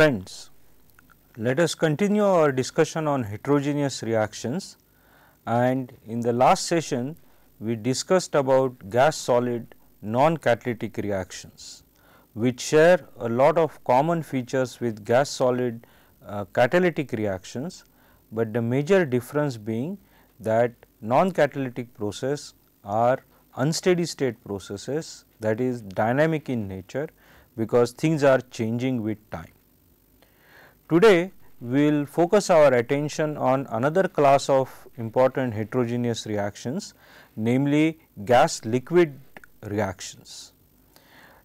Friends, let us continue our discussion on heterogeneous reactions and in the last session we discussed about gas solid non-catalytic reactions which share a lot of common features with gas solid uh, catalytic reactions, but the major difference being that non-catalytic process are unsteady state processes that is dynamic in nature because things are changing with time. Today, we will focus our attention on another class of important heterogeneous reactions, namely gas liquid reactions.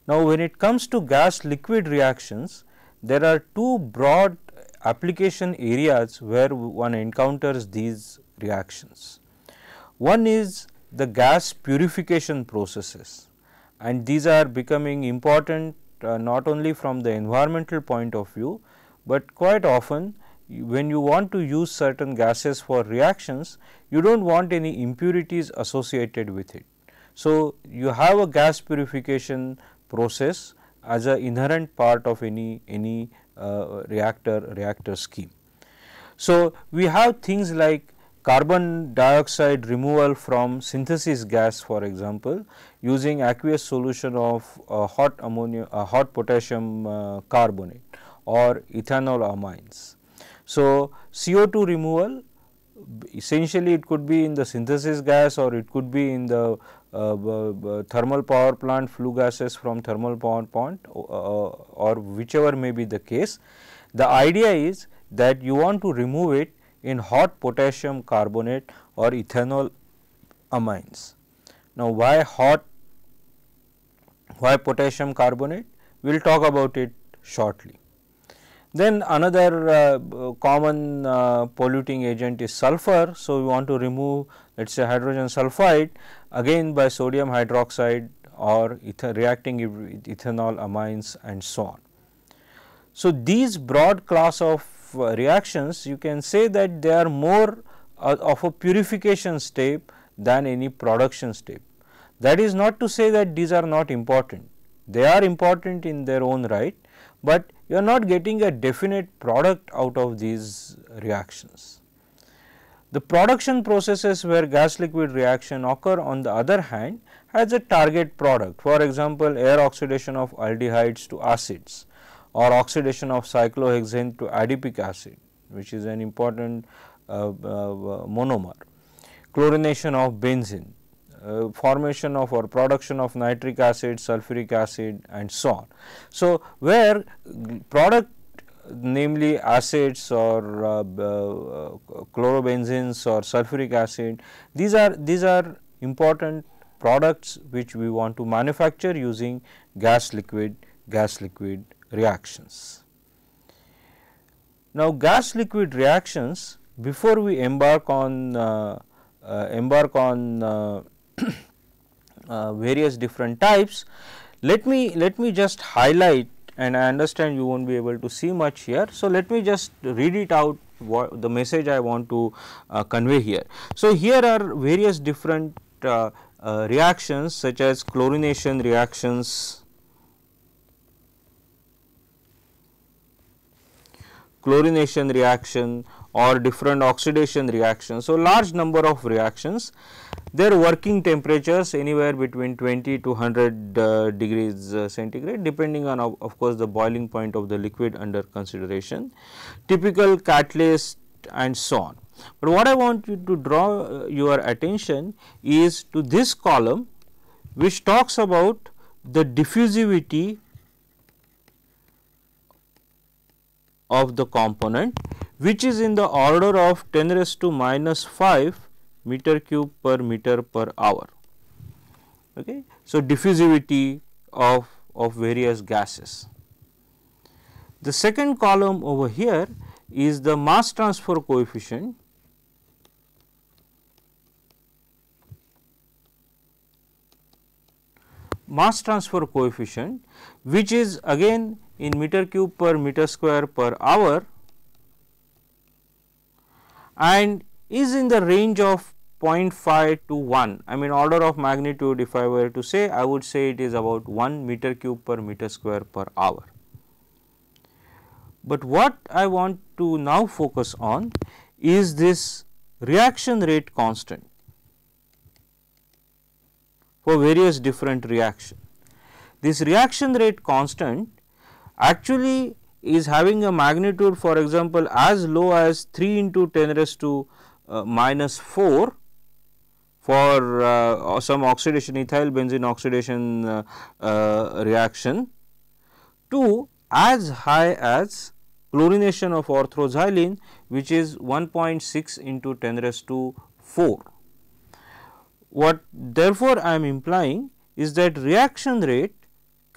Now, when it comes to gas liquid reactions, there are two broad application areas where one encounters these reactions. One is the gas purification processes and these are becoming important uh, not only from the environmental point of view, but quite often when you want to use certain gases for reactions, you do not want any impurities associated with it. So, you have a gas purification process as an inherent part of any, any uh, reactor, reactor scheme. So, we have things like carbon dioxide removal from synthesis gas for example, using aqueous solution of uh, hot ammonia, uh, hot potassium uh, carbonate or ethanol amines. So, CO2 removal essentially it could be in the synthesis gas or it could be in the uh, thermal power plant flue gases from thermal power plant uh, or whichever may be the case. The idea is that you want to remove it in hot potassium carbonate or ethanol amines. Now, why hot, why potassium carbonate? We will talk about it shortly. Then another uh, common uh, polluting agent is sulfur. So, we want to remove let us say hydrogen sulfide again by sodium hydroxide or reacting with ethanol amines and so on. So, these broad class of uh, reactions you can say that they are more uh, of a purification step than any production step. That is not to say that these are not important, they are important in their own right, but you are not getting a definite product out of these reactions. The production processes where gas liquid reaction occur on the other hand has a target product for example, air oxidation of aldehydes to acids or oxidation of cyclohexane to adipic acid which is an important uh, uh, monomer, chlorination of benzene uh, formation of or production of nitric acid, sulfuric acid and so on. So, where product namely acids or uh, uh chlorobenzenes or sulfuric acid these are these are important products which we want to manufacture using gas liquid gas liquid reactions. Now, gas liquid reactions before we embark on uh, uh, embark on uh, uh, various different types. Let me let me just highlight and I understand you will not be able to see much here. So, let me just read it out what the message I want to uh, convey here. So, here are various different uh, uh, reactions such as chlorination reactions, chlorination reaction or different oxidation reactions. So, large number of reactions their working temperatures anywhere between 20 to 100 uh, degrees uh, centigrade depending on of, of, course the boiling point of the liquid under consideration, typical catalyst and so on. But what I want you to draw uh, your attention is to this column which talks about the diffusivity of the component which is in the order of 10 raised to minus 5 meter cube per meter per hour. Okay. So, diffusivity of, of various gases. The second column over here is the mass transfer coefficient mass transfer coefficient which is again in meter cube per meter square per hour and is in the range of 0.5 to 1 I mean order of magnitude if I were to say I would say it is about 1 meter cube per meter square per hour. But what I want to now focus on is this reaction rate constant for various different reaction. This reaction rate constant actually is having a magnitude for example as low as 3 into 10 raised to uh, minus 4 for uh, uh, some oxidation ethyl benzene oxidation uh, uh, reaction to as high as chlorination of orthoxylene which is 1.6 into 10 raised to 4. What therefore, I am implying is that reaction rate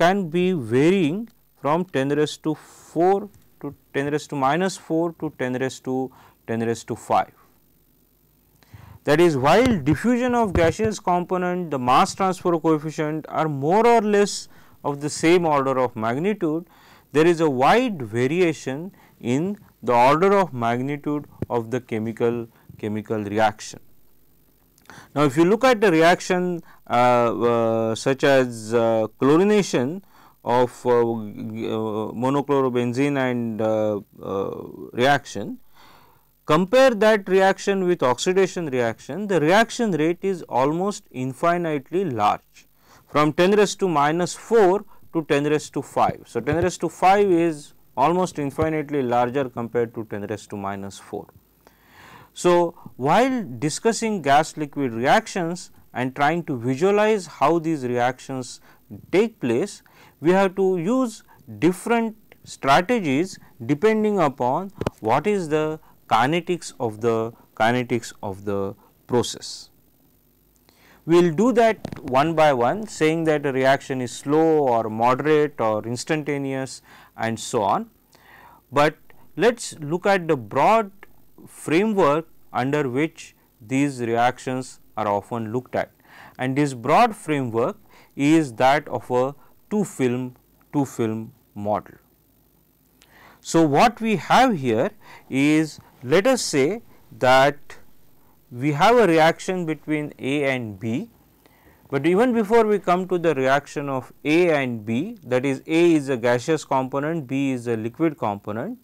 can be varying from 10 raised to 4 to 10 raised to minus 4 to 10 raised to 10 raised to 5. That is while diffusion of gaseous component, the mass transfer coefficient are more or less of the same order of magnitude, there is a wide variation in the order of magnitude of the chemical chemical reaction. Now, if you look at the reaction uh, uh, such as uh, chlorination of uh, uh, monochlorobenzene and uh, reaction, Compare that reaction with oxidation reaction, the reaction rate is almost infinitely large from 10 raised to minus 4 to 10 raised to 5. So, 10 raised to 5 is almost infinitely larger compared to 10 raised to minus 4. So, while discussing gas liquid reactions and trying to visualize how these reactions take place, we have to use different strategies depending upon what is the kinetics of the kinetics of the process. We will do that one by one saying that a reaction is slow or moderate or instantaneous and so on, but let us look at the broad framework under which these reactions are often looked at and this broad framework is that of a two film two film model. So, what we have here is let us say that we have a reaction between A and B, but even before we come to the reaction of A and B that is A is a gaseous component, B is a liquid component.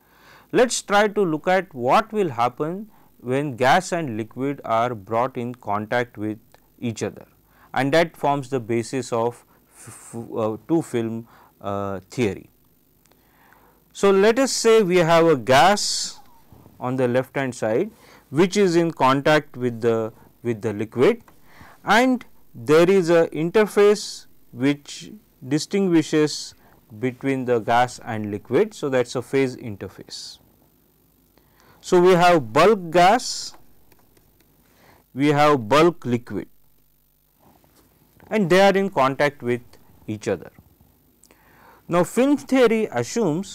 Let us try to look at what will happen when gas and liquid are brought in contact with each other and that forms the basis of uh, two film uh, theory. So, let us say we have a gas on the left hand side which is in contact with the with the liquid and there is a interface which distinguishes between the gas and liquid. So, that is a phase interface. So, we have bulk gas, we have bulk liquid and they are in contact with each other. Now, film theory assumes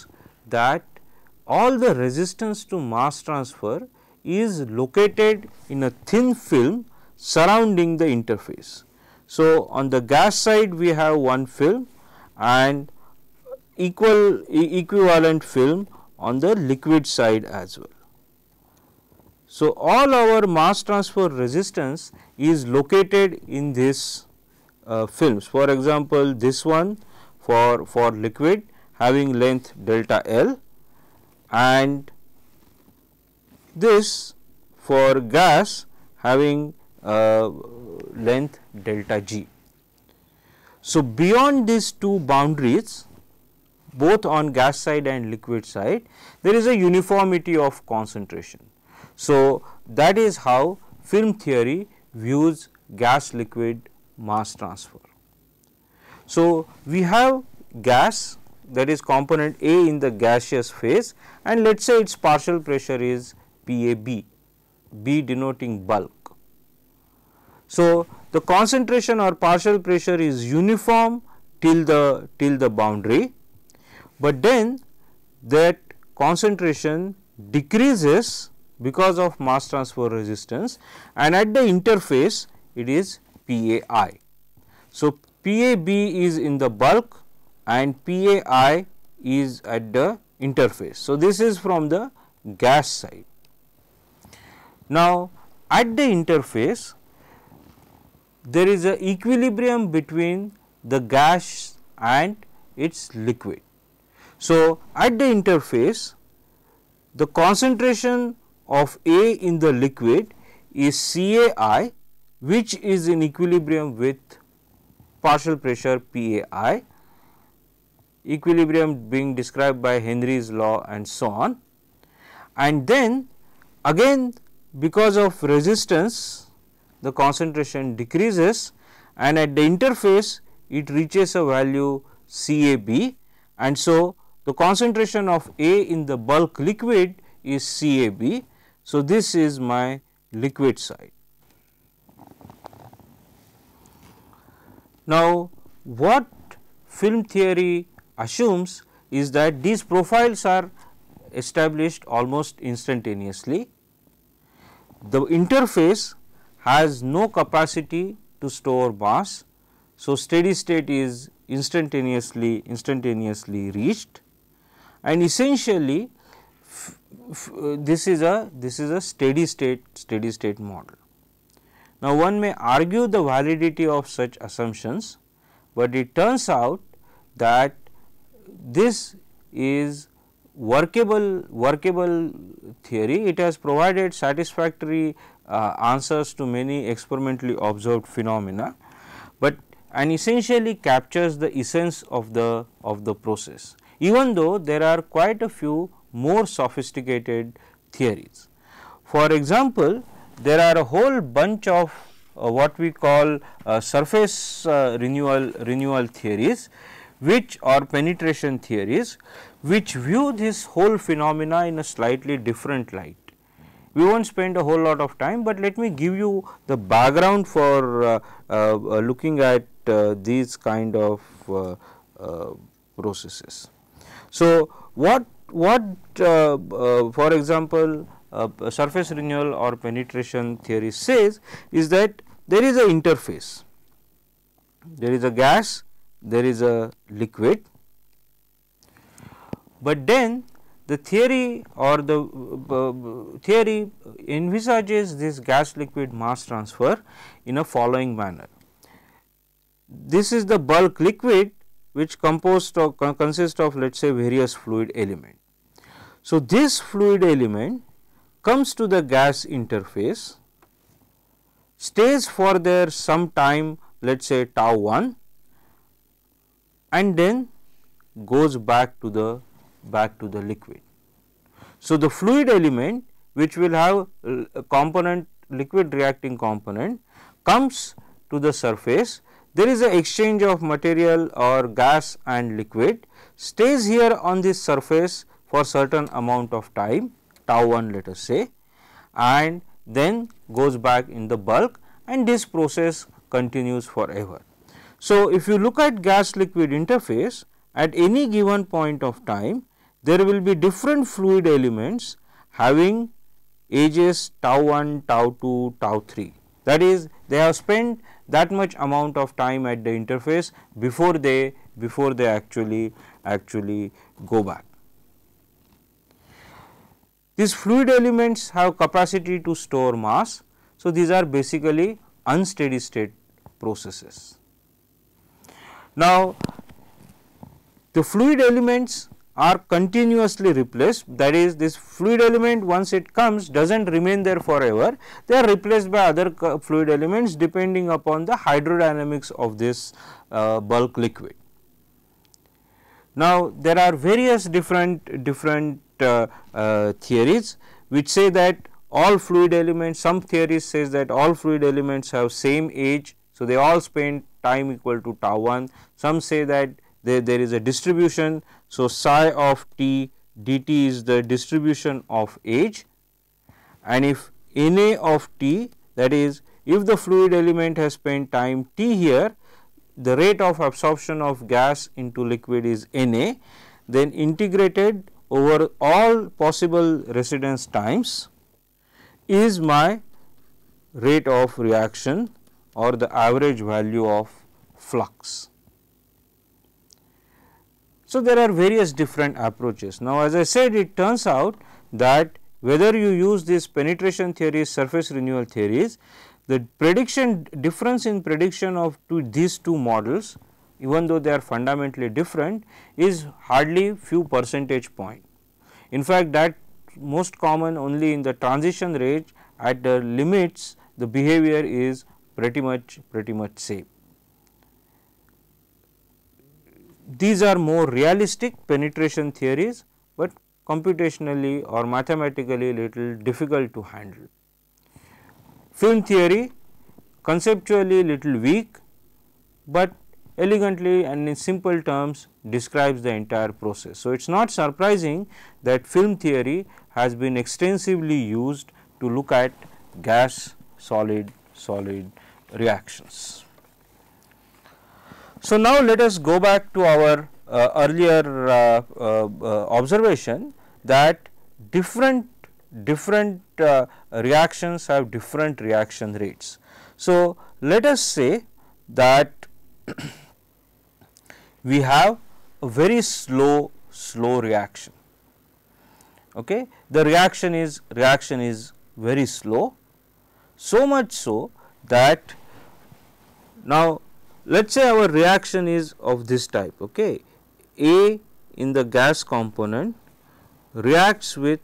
that all the resistance to mass transfer is located in a thin film surrounding the interface. So, on the gas side we have one film and equal equivalent film on the liquid side as well. So, all our mass transfer resistance is located in these uh, films. For example, this one for, for liquid having length delta L and this for gas having length delta g. So, beyond these two boundaries both on gas side and liquid side there is a uniformity of concentration. So, that is how film theory views gas liquid mass transfer. So, we have gas that is component A in the gaseous phase and let us say its partial pressure is PAB, B denoting bulk. So, the concentration or partial pressure is uniform till the till the boundary, but then that concentration decreases because of mass transfer resistance and at the interface it is PAI. So, PAB is in the bulk and PAI is at the interface. So, this is from the gas side. Now, at the interface there is a equilibrium between the gas and its liquid. So, at the interface the concentration of A in the liquid is CAI which is in equilibrium with partial pressure PAI equilibrium being described by Henry's law and so on. And then again because of resistance the concentration decreases and at the interface it reaches a value CAB and so the concentration of A in the bulk liquid is CAB. So, this is my liquid side. Now, what film theory assumes is that these profiles are established almost instantaneously. The interface has no capacity to store mass. So, steady state is instantaneously instantaneously reached and essentially this is a this is a steady state steady state model. Now, one may argue the validity of such assumptions, but it turns out that this is workable workable theory. It has provided satisfactory uh, answers to many experimentally observed phenomena, but and essentially captures the essence of the of the process. Even though there are quite a few more sophisticated theories. For example, there are a whole bunch of uh, what we call uh, surface uh, renewal renewal theories which are penetration theories which view this whole phenomena in a slightly different light. We will not spend a whole lot of time, but let me give you the background for uh, uh, uh looking at uh, these kind of uh, uh, processes. So, what, what for example, surface renewal or penetration theory says is that there is a interface, there is a gas there is a liquid. But then the theory or the uh, uh, theory envisages this gas liquid mass transfer in a following manner. This is the bulk liquid which composed of consists of let us say various fluid element. So, this fluid element comes to the gas interface, stays for there some time let us say tau 1 and then goes back to the back to the liquid. So, the fluid element which will have a component liquid reacting component comes to the surface there is an exchange of material or gas and liquid stays here on this surface for certain amount of time tau 1 let us say and then goes back in the bulk and this process continues forever. So, if you look at gas liquid interface at any given point of time there will be different fluid elements having ages tau 1, tau 2, tau 3 that is they have spent that much amount of time at the interface before they before they actually actually go back. These fluid elements have capacity to store mass. So, these are basically unsteady state processes. Now, the fluid elements are continuously replaced that is this fluid element once it comes does not remain there forever they are replaced by other fluid elements depending upon the hydrodynamics of this uh, bulk liquid. Now, there are various different different uh, uh, theories which say that all fluid elements some theories says that all fluid elements have same age. So, they all spend time equal to tau 1. Some say that there, there is a distribution. So, psi of t dt is the distribution of age and if Na of t that is if the fluid element has spent time t here the rate of absorption of gas into liquid is Na then integrated over all possible residence times is my rate of reaction or the average value of flux. So, there are various different approaches. Now, as I said it turns out that whether you use these penetration theories, surface renewal theories, the prediction difference in prediction of two, these two models even though they are fundamentally different is hardly few percentage point. In fact, that most common only in the transition range at the limits the behavior is pretty much pretty much same. These are more realistic penetration theories, but computationally or mathematically little difficult to handle. Film theory conceptually little weak, but elegantly and in simple terms describes the entire process. So, it is not surprising that film theory has been extensively used to look at gas, solid, solid reactions. So, now let us go back to our uh, earlier uh, uh, uh observation that different different uh, reactions have different reaction rates. So, let us say that we have a very slow slow reaction. Okay? The reaction is reaction is very slow so much so that now let us say our reaction is of this type okay A in the gas component reacts with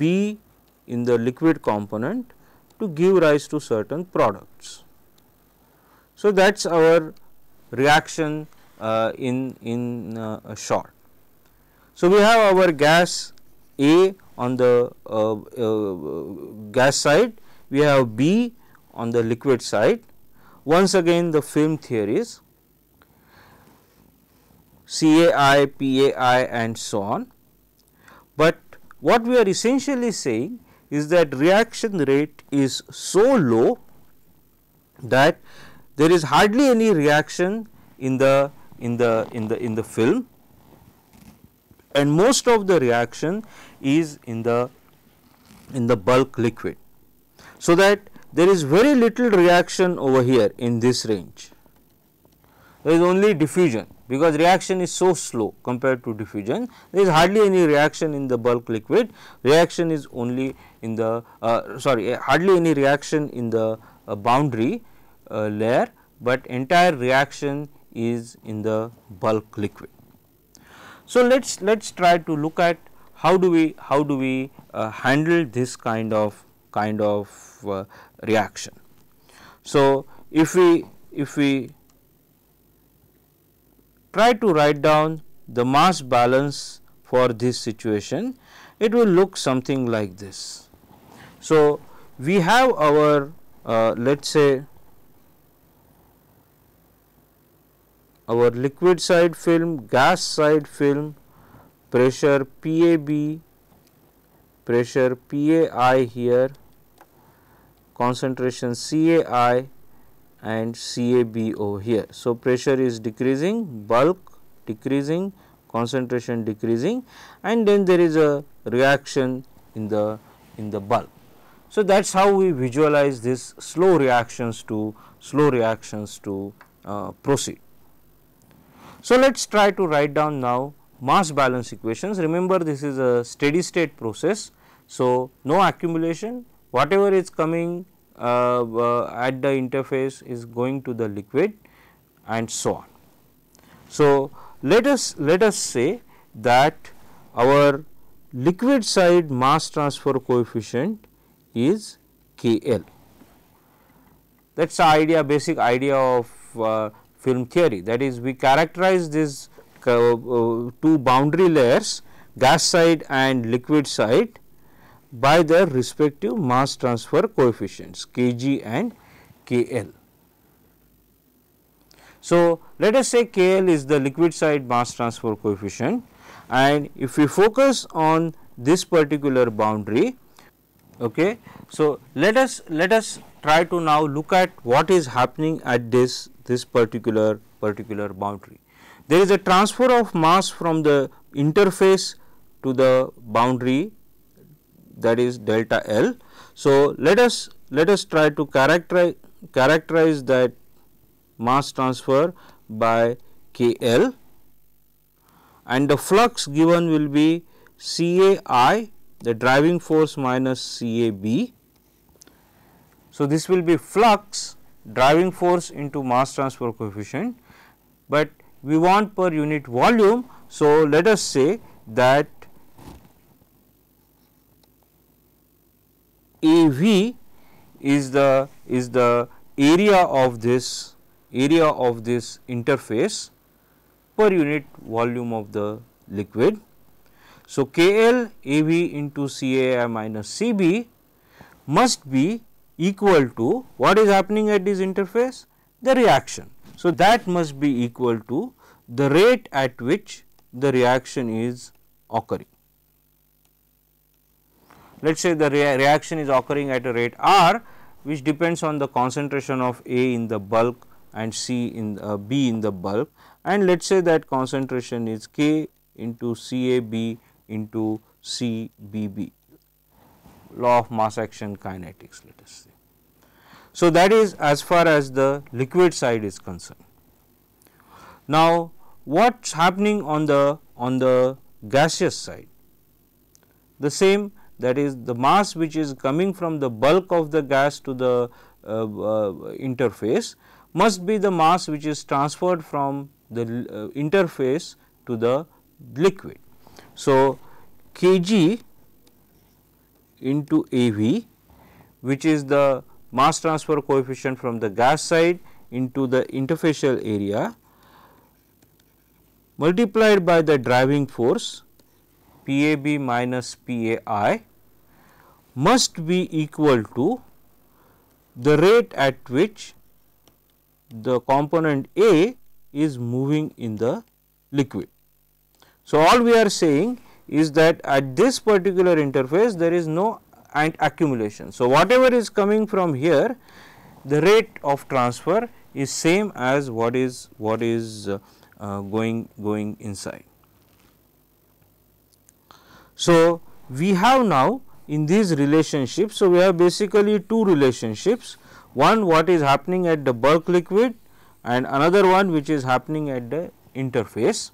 B in the liquid component to give rise to certain products. So, that is our reaction uh, in, in uh, short. So, we have our gas A on the uh, uh gas side, we have B on the liquid side. Once again the film theories CAI, PAI and so on. But what we are essentially saying is that reaction rate is so low that there is hardly any reaction in the in the in the in the film and most of the reaction is in the in the bulk liquid so that there is very little reaction over here in this range. There is only diffusion because reaction is so slow compared to diffusion. There is hardly any reaction in the bulk liquid, reaction is only in the uh, sorry eh, hardly any reaction in the uh, boundary uh, layer, but entire reaction is in the bulk liquid. So, let us let us try to look at how do we how do we uh, handle this kind of kind of uh, reaction. So, if we if we try to write down the mass balance for this situation, it will look something like this. So, we have our uh, let us say our liquid side film, gas side film, pressure PAB, pressure PAI here concentration CAI and CABO here. So, pressure is decreasing, bulk decreasing, concentration decreasing and then there is a reaction in the in the bulk. So, that is how we visualize this slow reactions to slow reactions to uh, proceed. So, let us try to write down now mass balance equations. Remember this is a steady state process. So, no accumulation whatever is coming uh, uh, at the interface is going to the liquid and so on. So, let us let us say that our liquid side mass transfer coefficient is K L. That is the idea basic idea of uh, film theory that is we characterize these uh, uh, two boundary layers gas side and liquid side by their respective mass transfer coefficients Kg and Kl. So, let us say Kl is the liquid side mass transfer coefficient and if we focus on this particular boundary, okay. So, let us let us try to now look at what is happening at this this particular particular boundary. There is a transfer of mass from the interface to the boundary that is delta L. So, let us let us try to characterize characterize that mass transfer by K L and the flux given will be C A I the driving force minus C A B. So, this will be flux driving force into mass transfer coefficient, but we want per unit volume. So, let us say that AV is the is the area of this area of this interface per unit volume of the liquid. So, KL into CAI minus CB must be equal to what is happening at this interface? The reaction. So, that must be equal to the rate at which the reaction is occurring let us say the rea reaction is occurring at a rate r which depends on the concentration of A in the bulk and C in uh, B in the bulk and let us say that concentration is K into CAB into CBB law of mass action kinetics let us say. So, that is as far as the liquid side is concerned. Now, what is happening on the on the gaseous side? The same that is the mass which is coming from the bulk of the gas to the uh, uh interface must be the mass which is transferred from the uh, interface to the liquid. So, kg into AV which is the mass transfer coefficient from the gas side into the interfacial area multiplied by the driving force PAB minus PAI must be equal to the rate at which the component A is moving in the liquid. So, all we are saying is that at this particular interface there is no accumulation. So, whatever is coming from here the rate of transfer is same as what is what is uh, uh, going going inside. So, we have now in these relationships, so we have basically two relationships, one what is happening at the bulk liquid and another one which is happening at the interface,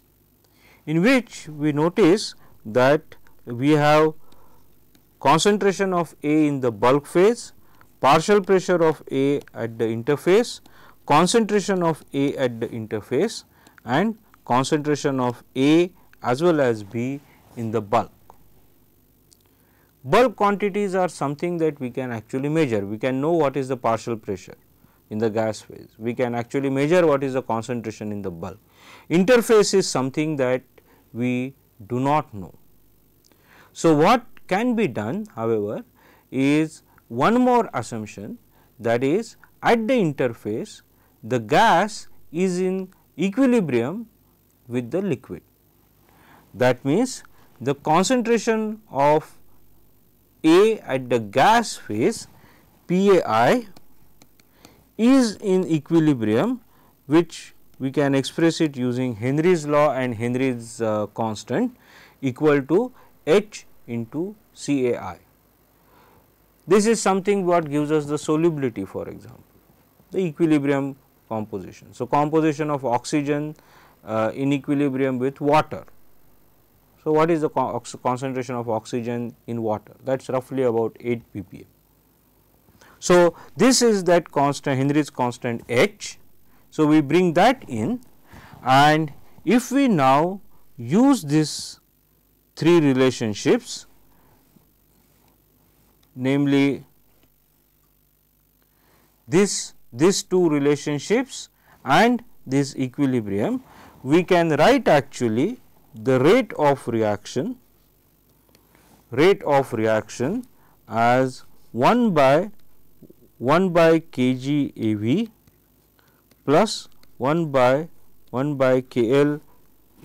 in which we notice that we have concentration of A in the bulk phase, partial pressure of A at the interface, concentration of A at the interface and concentration of A as well as B in the bulk. Bulk quantities are something that we can actually measure, we can know what is the partial pressure in the gas phase, we can actually measure what is the concentration in the bulk. Interface is something that we do not know. So, what can be done however is one more assumption that is at the interface the gas is in equilibrium with the liquid. That means, the concentration of a at the gas phase PAI is in equilibrium which we can express it using Henry's law and Henry's uh, constant equal to H into CAI. This is something what gives us the solubility for example, the equilibrium composition. So, composition of oxygen uh, in equilibrium with water so, what is the co concentration of oxygen in water? That is roughly about 8 ppm. So, this is that constant Henry's constant H. So, we bring that in and if we now use these three relationships namely this these two relationships and this equilibrium we can write actually the rate of reaction rate of reaction as 1 by 1 by kg AV plus 1 by 1 by KL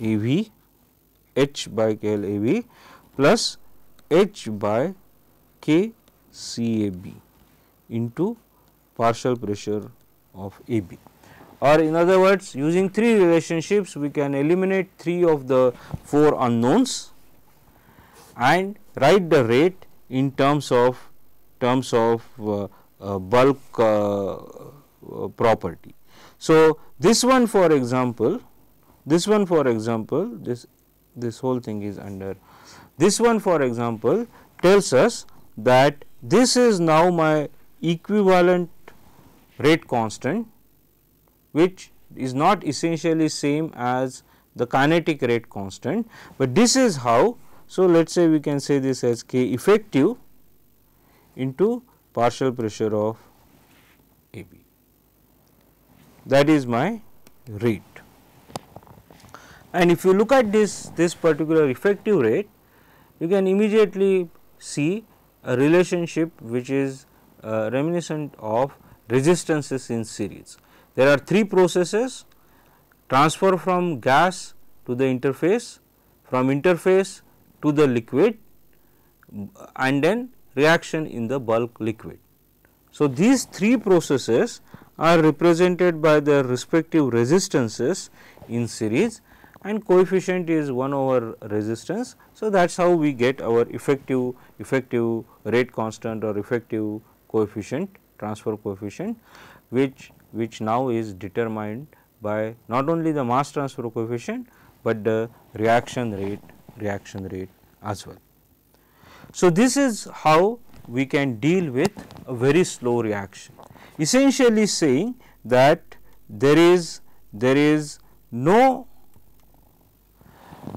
AV H by KL AV plus H by K CAB into partial pressure of AB or in other words using three relationships we can eliminate three of the four unknowns and write the rate in terms of terms of uh, uh, bulk uh, uh, property. So, this one for example, this one for example, this this whole thing is under this one for example tells us that this is now my equivalent rate constant which is not essentially same as the kinetic rate constant, but this is how. So, let us say we can say this as K effective into partial pressure of A B. That is my rate. And if you look at this, this particular effective rate, you can immediately see a relationship which is uh, reminiscent of resistances in series. There are three processes transfer from gas to the interface, from interface to the liquid and then reaction in the bulk liquid. So, these three processes are represented by their respective resistances in series and coefficient is 1 over resistance. So, that is how we get our effective effective rate constant or effective coefficient transfer coefficient which which now is determined by not only the mass transfer coefficient, but the reaction rate reaction rate as well. So, this is how we can deal with a very slow reaction essentially saying that there is there is no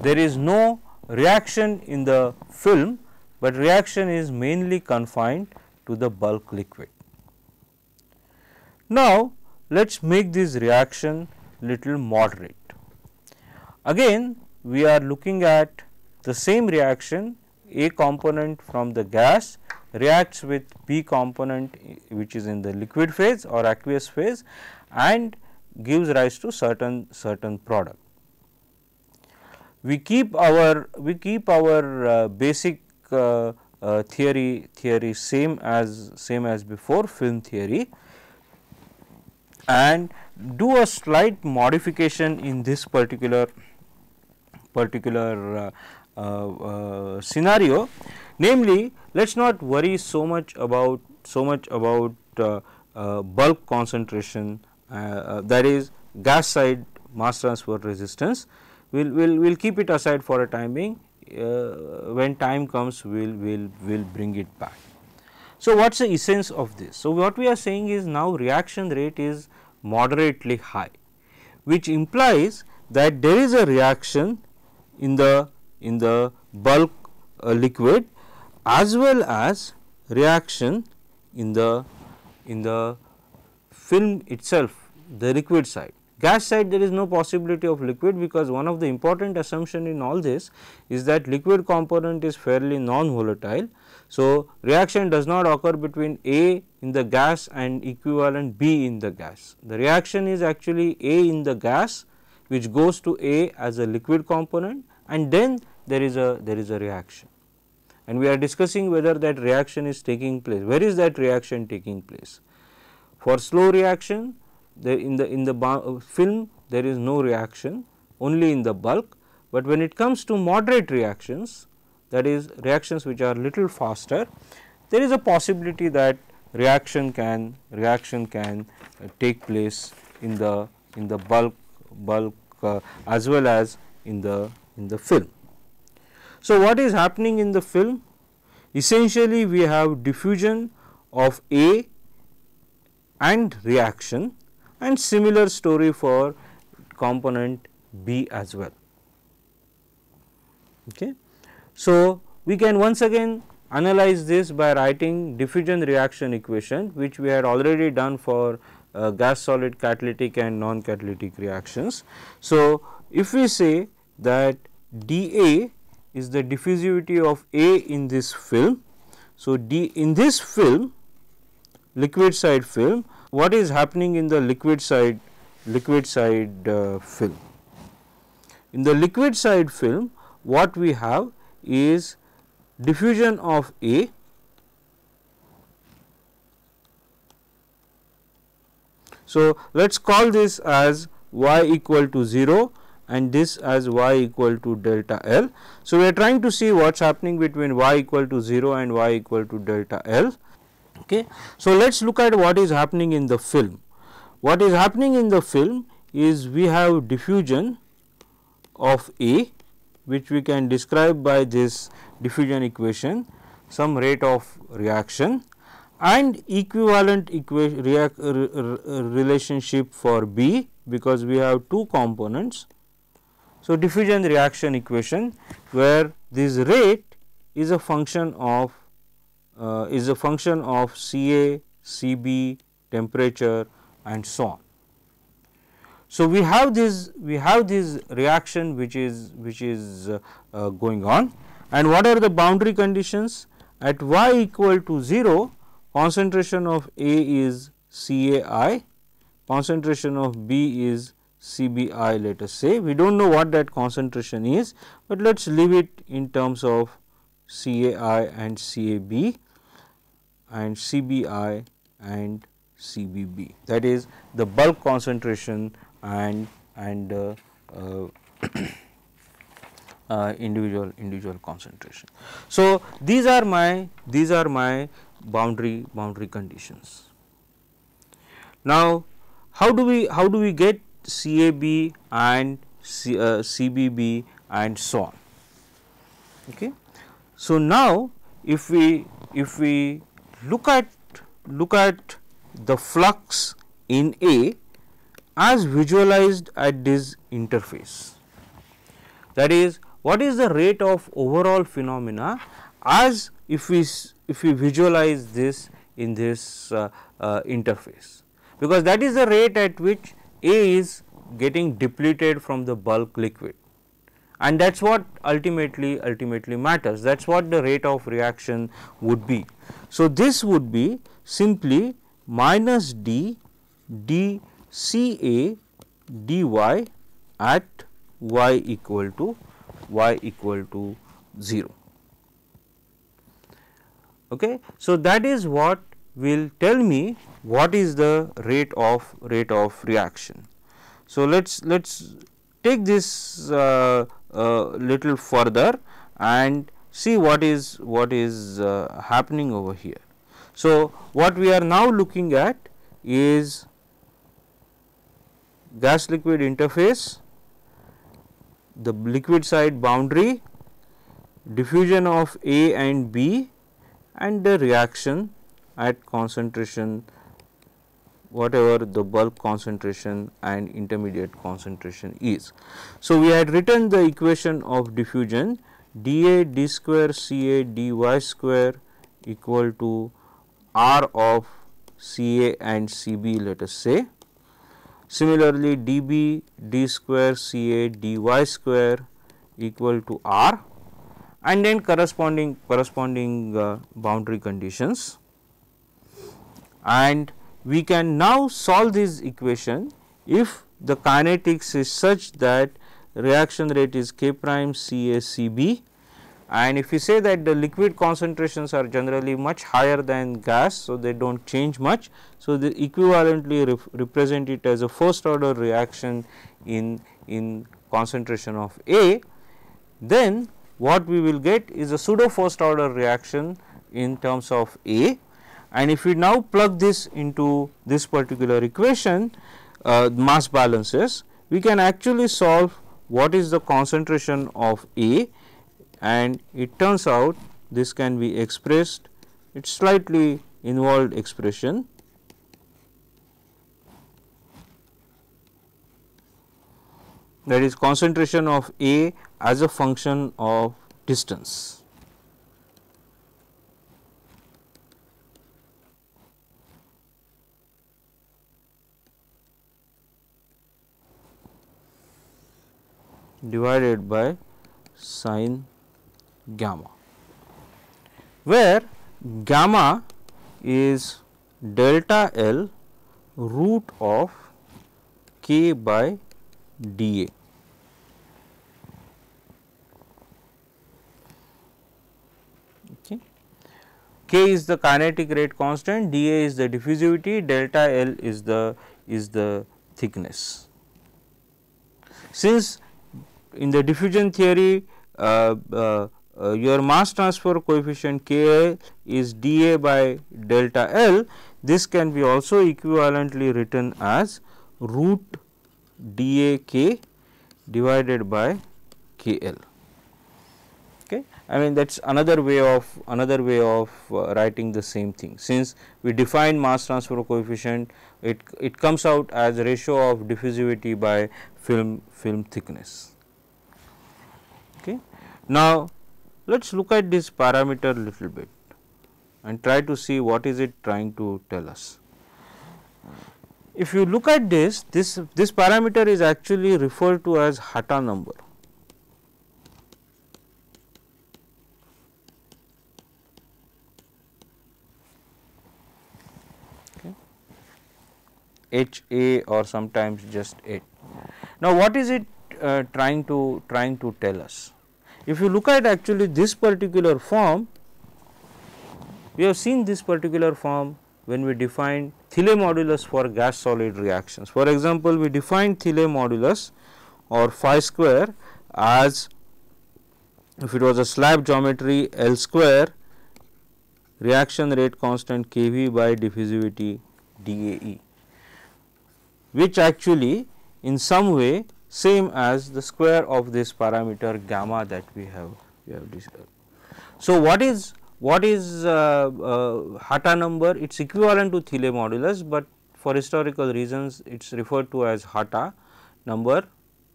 there is no reaction in the film, but reaction is mainly confined to the bulk liquid. Now, let us make this reaction little moderate. Again we are looking at the same reaction A component from the gas reacts with B component which is in the liquid phase or aqueous phase and gives rise to certain certain product. We keep our we keep our uh, basic uh, uh, theory theory same as same as before film theory and do a slight modification in this particular particular uh, uh, uh scenario. Namely, let us not worry so much about so much about uh, uh, bulk concentration that is gas side mass transfer resistance. We'll, we'll, we'll keep it aside for a time being. when time comes, we'll, we'll, we'll bring it back. So, what is the essence of this? So, what we are saying is now reaction rate is moderately high, which implies that there is a reaction in the in the bulk uh, liquid as well as reaction in the in the film itself the liquid side. Gas side there is no possibility of liquid because one of the important assumption in all this is that liquid component is fairly non volatile so, reaction does not occur between A in the gas and equivalent B in the gas. The reaction is actually A in the gas which goes to A as a liquid component and then there is a there is a reaction and we are discussing whether that reaction is taking place where is that reaction taking place for slow reaction in the in the film there is no reaction only in the bulk but when it comes to moderate reactions that is reactions which are little faster, there is a possibility that reaction can reaction can uh, take place in the in the bulk bulk uh, as well as in the in the film. So, what is happening in the film? Essentially, we have diffusion of A and reaction and similar story for component B as well. Okay. So, we can once again analyze this by writing diffusion reaction equation which we had already done for uh, gas solid catalytic and non catalytic reactions. So, if we say that dA is the diffusivity of A in this film. So, D in this film liquid side film what is happening in the liquid side liquid side uh, film. In the liquid side film what we have is diffusion of A So, let us call this as y equal to 0 and this as y equal to delta L. So, we are trying to see what is happening between y equal to 0 and y equal to delta L. Okay. So, let us look at what is happening in the film. What is happening in the film is we have diffusion of A which we can describe by this diffusion equation some rate of reaction and equivalent react, relationship for B because we have two components. So, diffusion reaction equation where this rate is a function of uh, is a function of Ca, Cb, temperature and so on. So, we have this we have this reaction which is which is uh, uh, going on and what are the boundary conditions at y equal to 0 concentration of A is CAI concentration of B is CBI let us say we do not know what that concentration is, but let us leave it in terms of CAI and CAB and CBI and CBB that is the bulk concentration and and uh, uh, uh, individual individual concentration. So, these are my these are my boundary boundary conditions. Now, how do we how do we get CAB and C, uh, CBB and so on. Okay. So, now if we if we look at look at the flux in A as visualized at this interface. That is what is the rate of overall phenomena as if we if we visualize this in this uh, uh, interface because that is the rate at which A is getting depleted from the bulk liquid and that is what ultimately ultimately matters that is what the rate of reaction would be. So, this would be simply minus d d C A d y at y equal to y equal to 0. Okay. So, that is what will tell me what is the rate of rate of reaction. So, let us let us take this uh, uh, little further and see what is what is uh, happening over here. So, what we are now looking at is gas liquid interface, the liquid side boundary, diffusion of A and B and the reaction at concentration whatever the bulk concentration and intermediate concentration is. So, we had written the equation of diffusion dA d square CA dy square equal to R of CA and CB let us say Similarly, dB d square Ca dy square equal to r and then corresponding corresponding uh, boundary conditions and we can now solve this equation if the kinetics is such that reaction rate is k prime C A C B and if you say that the liquid concentrations are generally much higher than gas, so they do not change much. So, they equivalently represent it as a first order reaction in, in concentration of A, then what we will get is a pseudo first order reaction in terms of A. And if we now plug this into this particular equation, uh, mass balances, we can actually solve what is the concentration of A and it turns out this can be expressed it is slightly involved expression that is concentration of A as a function of distance. divided by sine gamma, where gamma is delta L root of k by dA. Okay. K is the kinetic rate constant, dA is the diffusivity, delta L is the is the thickness. Since in the diffusion theory uh, uh uh, your mass transfer coefficient K is dA by delta L, this can be also equivalently written as root Da K divided by KL. Okay. I mean that is another way of another way of uh, writing the same thing. Since we define mass transfer coefficient, it it comes out as ratio of diffusivity by film film thickness. Okay. Now, let us look at this parameter little bit and try to see what is it trying to tell us. If you look at this, this, this parameter is actually referred to as Hatta number. H A or sometimes just A. Now, what is it uh, trying to trying to tell us? If you look at actually this particular form, we have seen this particular form when we defined Thiele modulus for gas solid reactions. For example, we defined Thiele modulus or phi square as if it was a slab geometry L square reaction rate constant Kv by diffusivity DAE which actually in some way same as the square of this parameter gamma that we have we have discussed. So, what is what is uh, uh, Hatta number? It is equivalent to Thiele modulus, but for historical reasons it is referred to as Hatta number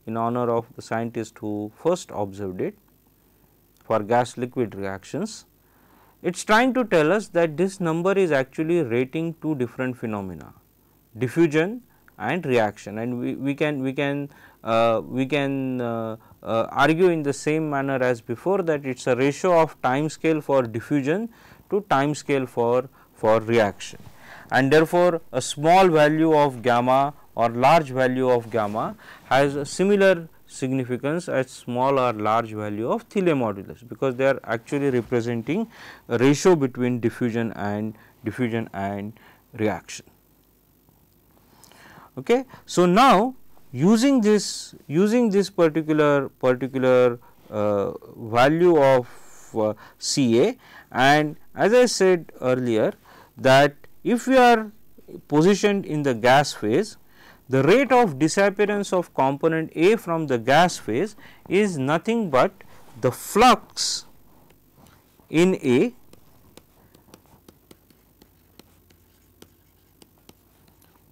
in honor of the scientist who first observed it for gas liquid reactions. It is trying to tell us that this number is actually rating two different phenomena diffusion and reaction and we, we can we can uh, we can uh, uh, argue in the same manner as before that it is a ratio of time scale for diffusion to time scale for for reaction and therefore, a small value of gamma or large value of gamma has a similar significance as small or large value of Thiele modulus because they are actually representing a ratio between diffusion and diffusion and reaction. Okay. So, now using this using this particular particular uh, value of uh, CA and as I said earlier that if we are positioned in the gas phase the rate of disappearance of component A from the gas phase is nothing but the flux in A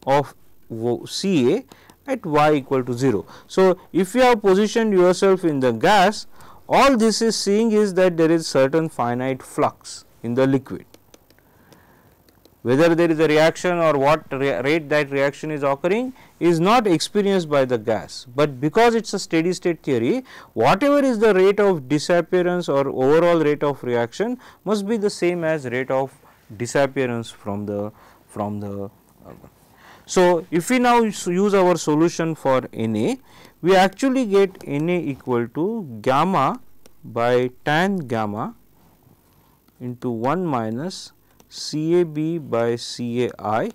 of CA at y equal to 0. So, if you have positioned yourself in the gas, all this is seeing is that there is certain finite flux in the liquid. Whether there is a reaction or what rate that reaction is occurring is not experienced by the gas, but because it is a steady state theory, whatever is the rate of disappearance or overall rate of reaction must be the same as rate of disappearance from the from the uh, so, if we now use our solution for Na, we actually get Na equal to gamma by tan gamma into 1 minus CAB by CAI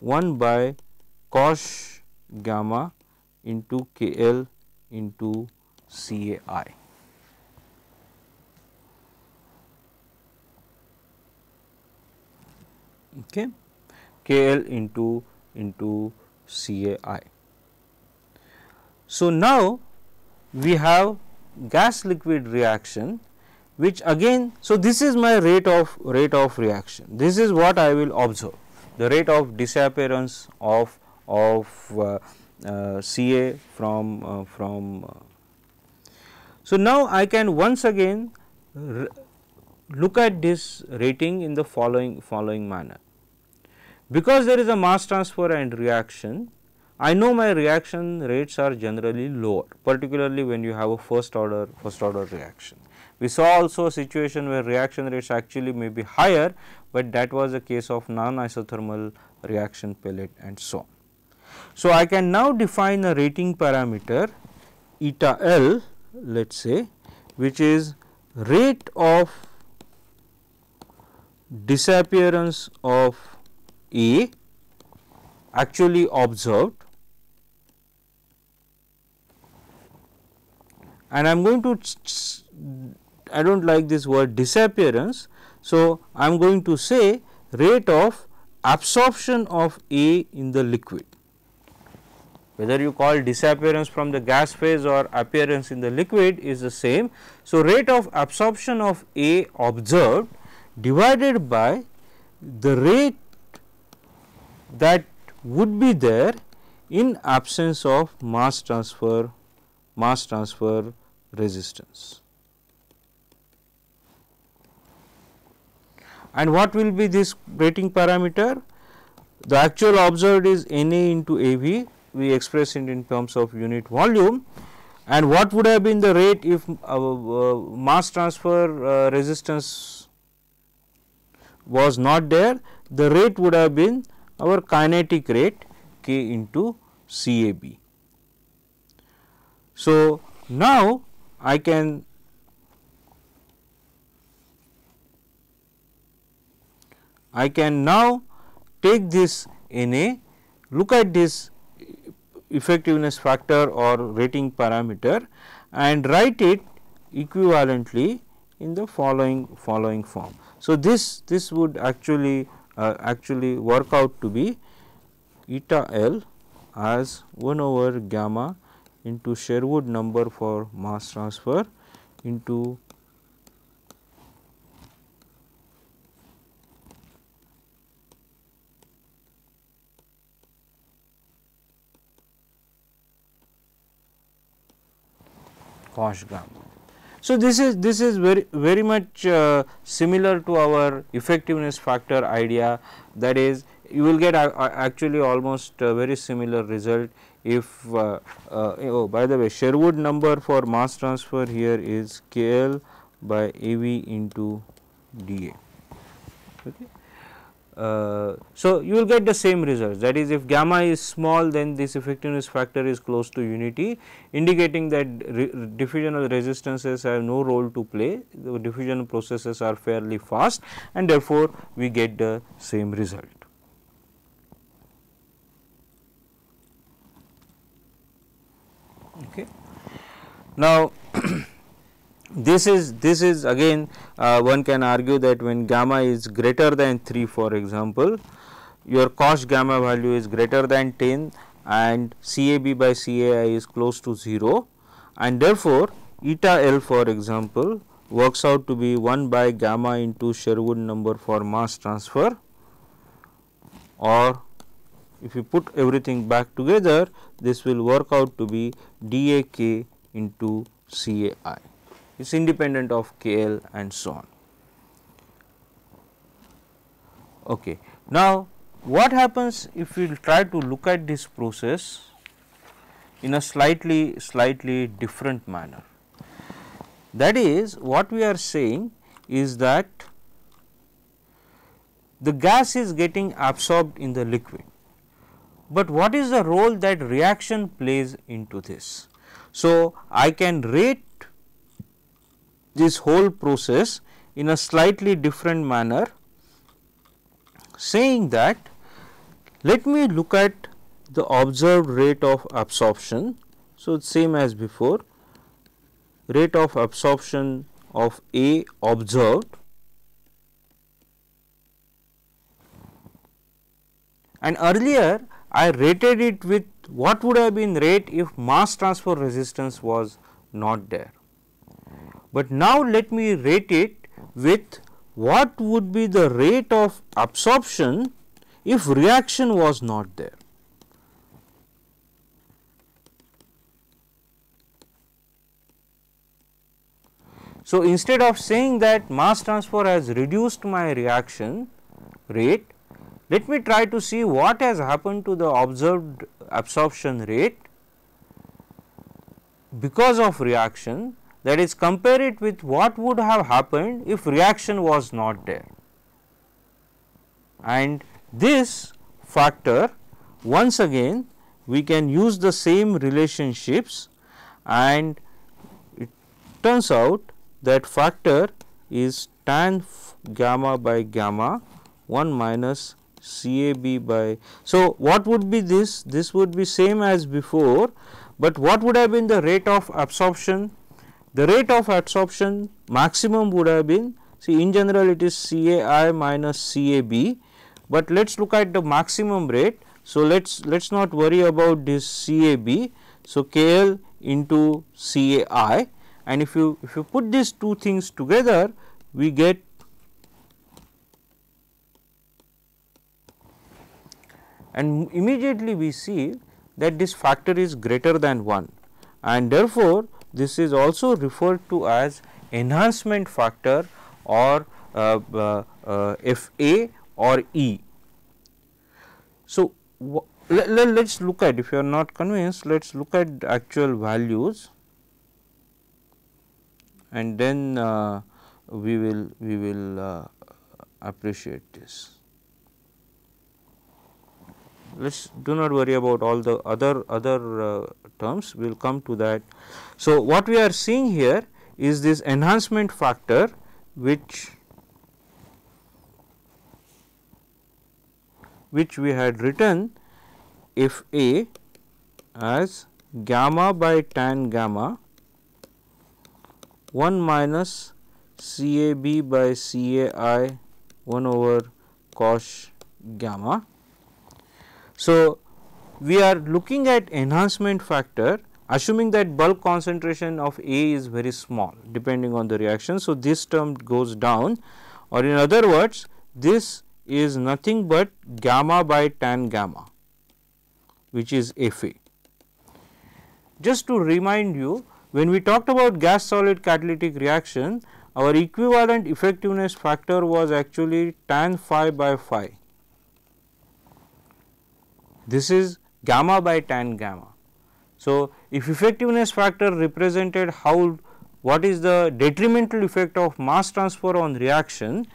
1 by cos gamma into KL into CAI. Okay. KL into into CAI. So, now we have gas liquid reaction which again so this is my rate of rate of reaction this is what I will observe the rate of disappearance of of uh, uh, CA from uh, from uh, so now I can once again look at this rating in the following following manner because there is a mass transfer and reaction, I know my reaction rates are generally lower, particularly when you have a first order, first order reaction. We saw also a situation where reaction rates actually may be higher, but that was a case of non-isothermal reaction pellet and so on. So, I can now define a rating parameter eta L let us say which is rate of disappearance of E actually observed and I am going to I do not like this word disappearance. So, I am going to say rate of absorption of A in the liquid whether you call disappearance from the gas phase or appearance in the liquid is the same. So, rate of absorption of A observed divided by the rate that would be there in absence of mass transfer mass transfer resistance. And what will be this rating parameter? The actual observed is Na into Av, we express it in terms of unit volume and what would have been the rate if uh, uh, mass transfer uh, resistance was not there, the rate would have been our kinetic rate K into CAB. So, now I can I can now take this NA, look at this effectiveness factor or rating parameter and write it equivalently in the following following form. So, this this would actually uh, actually work out to be eta L as 1 over gamma into Sherwood number for mass transfer into cos gamma. So, this is this is very very much uh, similar to our effectiveness factor idea that is you will get actually almost very similar result if uh, uh, oh by the way Sherwood number for mass transfer here is KL by AV into dA. Okay. Uh, so, you will get the same results that is if gamma is small then this effectiveness factor is close to unity indicating that re diffusional resistances have no role to play the diffusion processes are fairly fast and therefore, we get the same result. Okay. Now, this is this is again uh, one can argue that when gamma is greater than 3 for example your cos gamma value is greater than 10 and CAB by CAI is close to 0 and therefore eta L for example works out to be 1 by gamma into Sherwood number for mass transfer or if you put everything back together this will work out to be DAK into CAI. Is independent of KL and so on. Okay. Now, what happens if we try to look at this process in a slightly slightly different manner? That is what we are saying is that the gas is getting absorbed in the liquid, but what is the role that reaction plays into this? So, I can rate this whole process in a slightly different manner saying that let me look at the observed rate of absorption. So, same as before rate of absorption of A observed and earlier I rated it with what would have been rate if mass transfer resistance was not there. But now let me rate it with what would be the rate of absorption if reaction was not there. So, instead of saying that mass transfer has reduced my reaction rate, let me try to see what has happened to the observed absorption rate because of reaction that is compare it with what would have happened if reaction was not there. And this factor once again we can use the same relationships and it turns out that factor is tan gamma by gamma 1 minus CAB by. So, what would be this? This would be same as before, but what would have been the rate of absorption the rate of adsorption maximum would have been see in general it is CAI minus CAB, but let us look at the maximum rate. So, let us let us not worry about this CAB. So, KL into CAI and if you if you put these two things together we get and immediately we see that this factor is greater than 1 and therefore, this is also referred to as enhancement factor or uh, uh, uh FA or E. So, let, let us look at if you are not convinced let us look at actual values and then uh, we will we will uh, appreciate this. Let us do not worry about all the other other uh, terms we will come to that. So, what we are seeing here is this enhancement factor which which we had written f a as gamma by tan gamma 1 minus C A B by C A I 1 over cos gamma. So, we are looking at enhancement factor assuming that bulk concentration of A is very small depending on the reaction. So, this term goes down or in other words this is nothing but gamma by tan gamma which is Fa. Just to remind you when we talked about gas solid catalytic reaction our equivalent effectiveness factor was actually tan phi by phi. This is gamma by tan gamma. So, if effectiveness factor represented how what is the detrimental effect of mass transfer on reaction,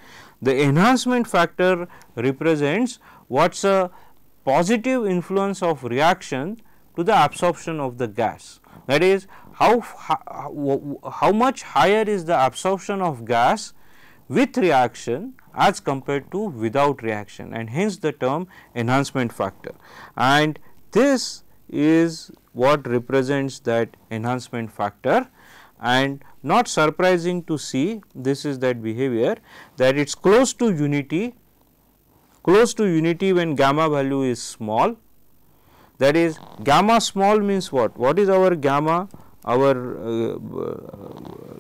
the enhancement factor represents what is a positive influence of reaction to the absorption of the gas. That is how, how, how much higher is the absorption of gas with reaction as compared to without reaction and hence the term enhancement factor. And this is what represents that enhancement factor and not surprising to see this is that behavior that it is close to unity, close to unity when gamma value is small that is gamma small means what? What is our gamma? Our uh,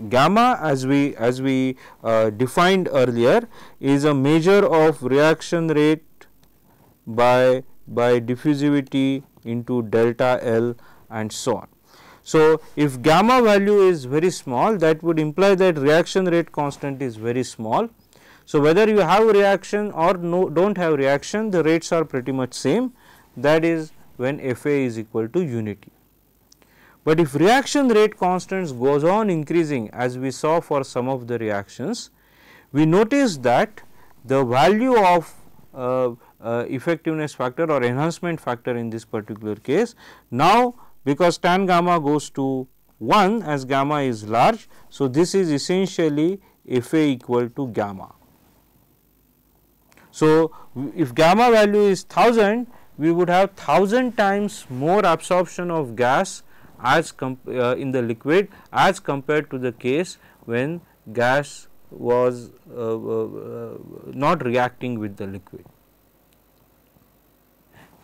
gamma as we as we uh, defined earlier is a measure of reaction rate by by diffusivity into delta L and so on. So, if gamma value is very small that would imply that reaction rate constant is very small. So, whether you have reaction or no do not have reaction the rates are pretty much same that is when Fa is equal to unity. But if reaction rate constants goes on increasing as we saw for some of the reactions, we notice that the value of uh, uh, effectiveness factor or enhancement factor in this particular case. Now, because tan gamma goes to 1 as gamma is large. So, this is essentially F A equal to gamma. So, if gamma value is 1000, we would have 1000 times more absorption of gas as uh, in the liquid as compared to the case when gas was uh, uh, uh not reacting with the liquid.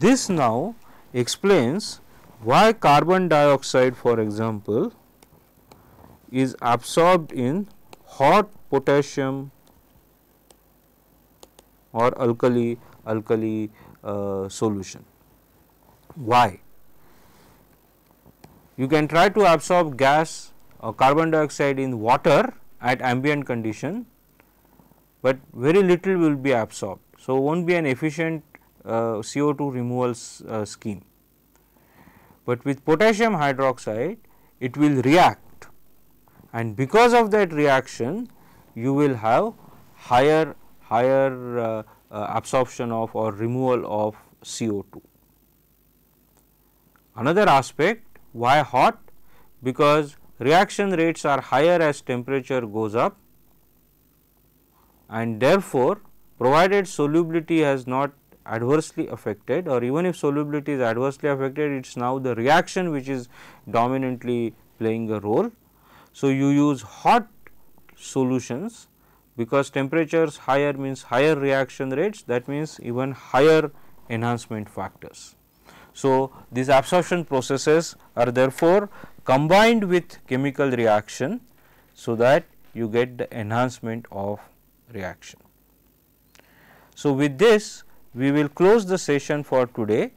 This now explains why carbon dioxide for example is absorbed in hot potassium or alkali alkali uh, solution. Why? You can try to absorb gas or carbon dioxide in water at ambient condition, but very little will be absorbed. So, will not be an efficient uh, CO2 removal uh, scheme. But with potassium hydroxide it will react and because of that reaction you will have higher higher uh, uh, absorption of or removal of CO2. Another aspect why hot because reaction rates are higher as temperature goes up and therefore, provided solubility has not adversely affected or even if solubility is adversely affected, it is now the reaction which is dominantly playing a role. So, you use hot solutions because temperatures higher means higher reaction rates that means even higher enhancement factors. So, these absorption processes are therefore combined with chemical reaction. So, that you get the enhancement of reaction. So, with this we will close the session for today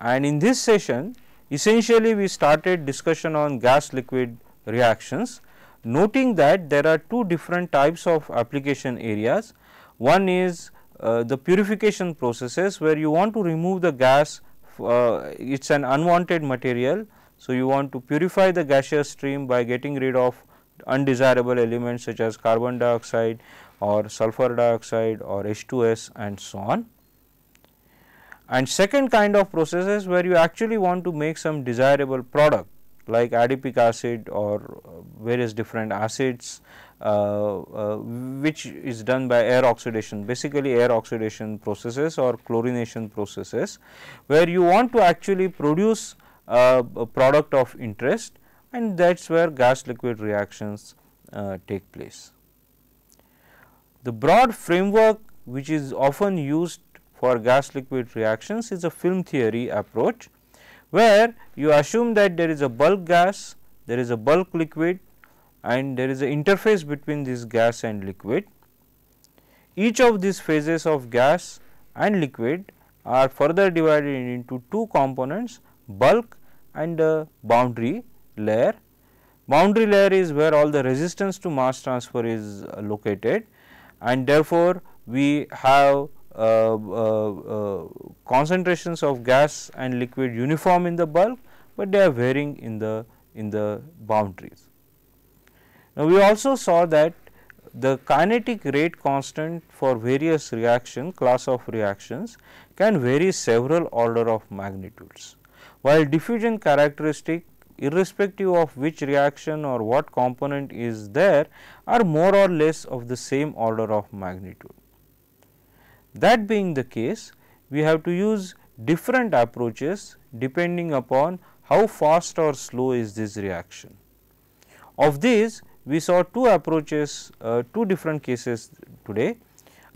and in this session essentially we started discussion on gas liquid reactions noting that there are two different types of application areas. One is uh, the purification processes where you want to remove the gas uh, it is an unwanted material. So, you want to purify the gaseous stream by getting rid of undesirable elements such as carbon dioxide or sulfur dioxide or H2S and so on. And second kind of processes where you actually want to make some desirable product like adipic acid or uh, various different acids uh, uh, which is done by air oxidation basically air oxidation processes or chlorination processes where you want to actually produce uh, a product of interest and that is where gas liquid reactions uh, take place. The broad framework which is often used for gas liquid reactions is a film theory approach, where you assume that there is a bulk gas, there is a bulk liquid and there is an interface between this gas and liquid. Each of these phases of gas and liquid are further divided into two components bulk and the boundary layer. Boundary layer is where all the resistance to mass transfer is located and therefore, we have uh, uh, uh, concentrations of gas and liquid uniform in the bulk, but they are varying in the in the boundaries. Now, we also saw that the kinetic rate constant for various reaction class of reactions can vary several order of magnitudes. While diffusion characteristic irrespective of which reaction or what component is there are more or less of the same order of magnitude. That being the case, we have to use different approaches depending upon how fast or slow is this reaction. Of these, we saw two approaches, uh, two different cases today.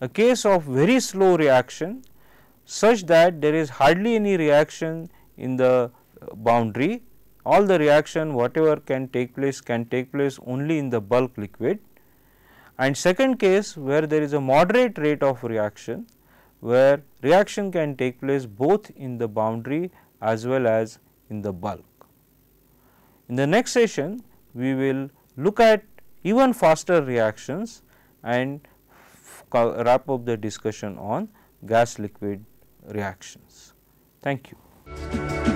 A case of very slow reaction such that there is hardly any reaction in the uh, boundary, all the reaction whatever can take place can take place only in the bulk liquid and second case where there is a moderate rate of reaction, where reaction can take place both in the boundary as well as in the bulk. In the next session, we will look at even faster reactions and wrap up the discussion on gas liquid reactions. Thank you.